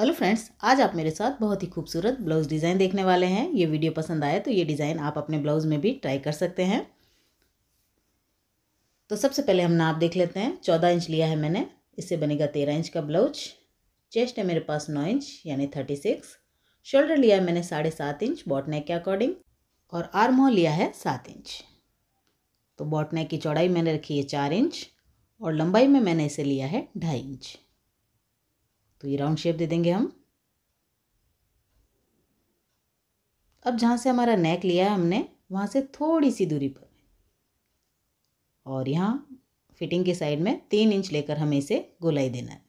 hello friends आज आप मेरे साथ बहुत ही खूबसूरत ब्लाउज़ डिज़ाइन देखने वाले हैं ये वीडियो पसंद आए तो ये डिज़ाइन आप अपने ब्लाउज़ में भी ट्राई कर सकते हैं तो सबसे पहले हम नाप देख लेते हैं चौदह इंच लिया है मैंने इससे बनेगा तेरह इंच का ब्लाउज चेस्ट है मेरे पास नौ इंच यानी थर्टी सिक्स शोल्डर लिया है मैंने साढ़े सात इंच बॉटनेक के अकॉर्डिंग और आर्म हो लिया है सात इंच तो बॉटनेक की चौड़ाई मैंने रखी है चार इंच और लंबाई में मैंने इसे लिया है ढाई इंच तो ये राउंड शेप दे देंगे हम अब जहाँ से हमारा नेक लिया है हमने वहाँ से थोड़ी सी दूरी पर और यहाँ फिटिंग के साइड में तीन इंच लेकर हमें इसे गोलाई देना है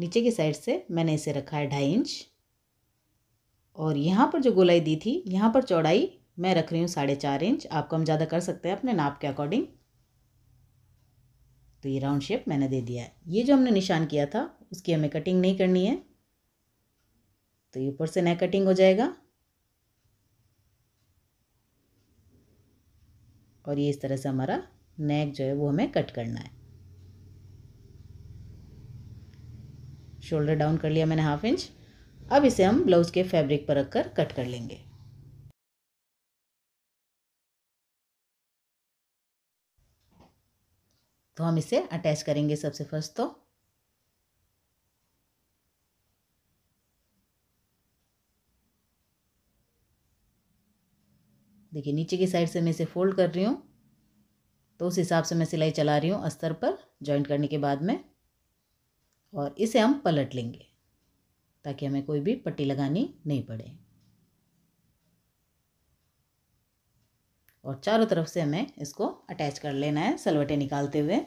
नीचे की साइड से मैंने इसे रखा है ढाई इंच और यहाँ पर जो गोलाई दी थी यहाँ पर चौड़ाई मैं रख रही हूँ साढ़े चार इंच आप कम ज़्यादा कर सकते हैं अपने नाप के अकॉर्डिंग तो ये राउंड शेप मैंने दे दिया है ये जो हमने निशान किया था उसकी हमें कटिंग नहीं करनी है तो ये ऊपर से नया कटिंग हो जाएगा और ये इस तरह से हमारा नेक जो है वो हमें कट करना है शोल्डर डाउन कर लिया मैंने हाफ इंच अब इसे हम ब्लाउज़ के फैब्रिक पर रखकर कट कर लेंगे तो हम इसे अटैच करेंगे सबसे फर्स्ट तो देखिए नीचे की साइड से मैं इसे फोल्ड कर रही हूँ तो उस हिसाब से मैं सिलाई चला रही हूँ अस्तर पर जॉइंट करने के बाद में और इसे हम पलट लेंगे ताकि हमें कोई भी पट्टी लगानी नहीं पड़े और चारों तरफ से हमें इसको अटैच कर लेना है सलवटे निकालते हुए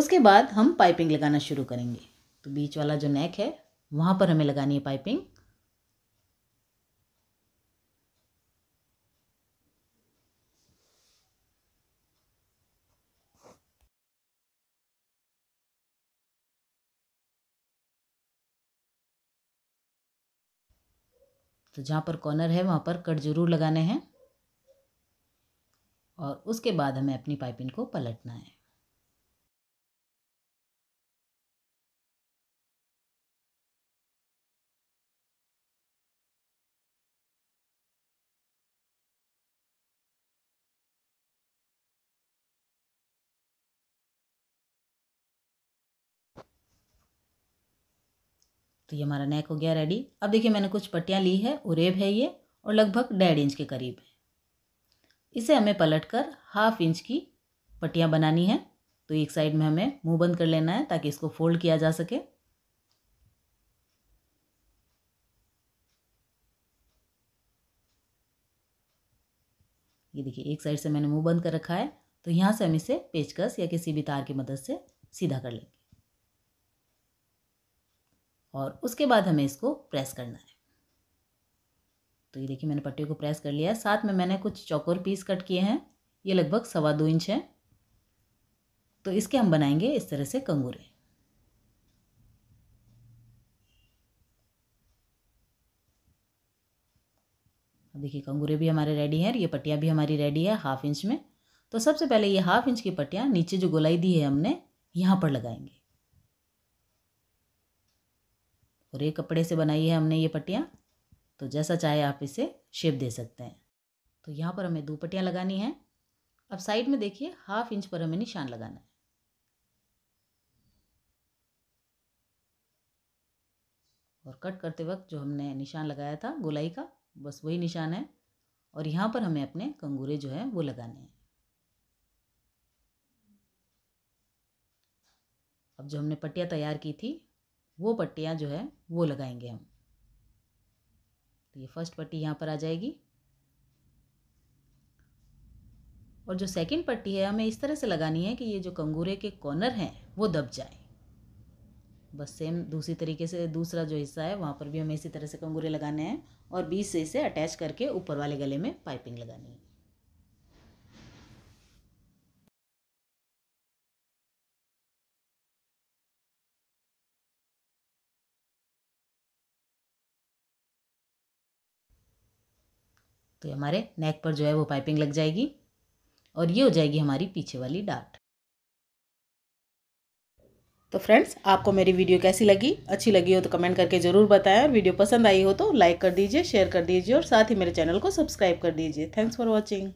उसके बाद हम पाइपिंग लगाना शुरू करेंगे तो बीच वाला जो नेक है वहाँ पर हमें लगानी है पाइपिंग तो जहाँ पर कॉर्नर है वहाँ पर कट ज़रूर लगाने हैं और उसके बाद हमें अपनी पाइपिंग को पलटना है तो ये हमारा नेक हो गया रेडी अब देखिए मैंने कुछ पट्टियाँ ली है उरेब है ये और लगभग डेढ़ इंच के करीब है इसे हमें पलटकर हाफ इंच की पट्टियाँ बनानी है तो एक साइड में हमें मुंह बंद कर लेना है ताकि इसको फोल्ड किया जा सके ये देखिए एक साइड से मैंने मुंह बंद कर रखा है तो यहाँ से हम इसे पेचकस या किसी भी तार की मदद से सीधा कर लेंगे और उसके बाद हमें इसको प्रेस करना है तो ये देखिए मैंने पट्टियों को प्रेस कर लिया है साथ में मैंने कुछ चौकोर पीस कट किए हैं ये लगभग सवा दो इंच है तो इसके हम बनाएंगे इस तरह से कंगूरे देखिए कंगूरे भी हमारे रेडी हैं और ये पट्टियाँ भी हमारी रेडी है हाफ इंच में तो सबसे पहले ये हाफ इंच की पट्टियाँ नीचे जो गोलाई दी है हमने यहाँ पर लगाएंगे और एक कपड़े से बनाई है हमने ये पट्टियाँ तो जैसा चाहे आप इसे शेप दे सकते हैं तो यहाँ पर हमें दो पट्टियाँ लगानी हैं अब साइड में देखिए हाफ इंच पर हमें निशान लगाना है और कट करते वक्त जो हमने निशान लगाया था गोलाई का बस वही निशान है और यहाँ पर हमें अपने कंगूरे जो है वो लगाने हैं अब जो हमने पट्टियाँ तैयार की थी वो पट्टियाँ जो है वो लगाएंगे हम तो ये फर्स्ट पट्टी यहाँ पर आ जाएगी और जो सेकंड पट्टी है हमें इस तरह से लगानी है कि ये जो कंगूरे के कॉर्नर हैं वो दब जाए बस सेम दूसरी तरीके से दूसरा जो हिस्सा है वहाँ पर भी हमें इसी तरह से कंगूरे लगाने हैं और बीच से इसे अटैच करके ऊपर वाले गले में पाइपिंग लगानी है तो हमारे नेक पर जो है वो पाइपिंग लग जाएगी और ये हो जाएगी हमारी पीछे वाली डाट तो फ्रेंड्स आपको मेरी वीडियो कैसी लगी अच्छी लगी हो तो कमेंट करके ज़रूर बताएं और वीडियो पसंद आई हो तो लाइक कर दीजिए शेयर कर दीजिए और साथ ही मेरे चैनल को सब्सक्राइब कर दीजिए थैंक्स फॉर वॉचिंग